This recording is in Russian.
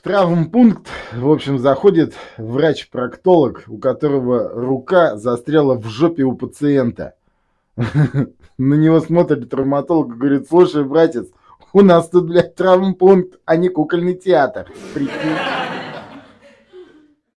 В травмпункт, в общем, заходит врач-проктолог, у которого рука застряла в жопе у пациента. На него смотрит травматолог и говорит, слушай, братец, у нас тут, блядь, травмпункт, а не кукольный театр. Прикинь.